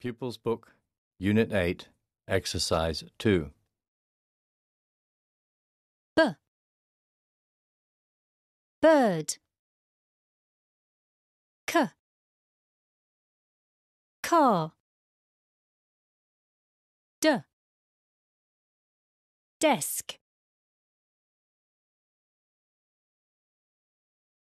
Pupils Book, Unit 8, Exercise 2. B. Bird. K. Car. D. Desk.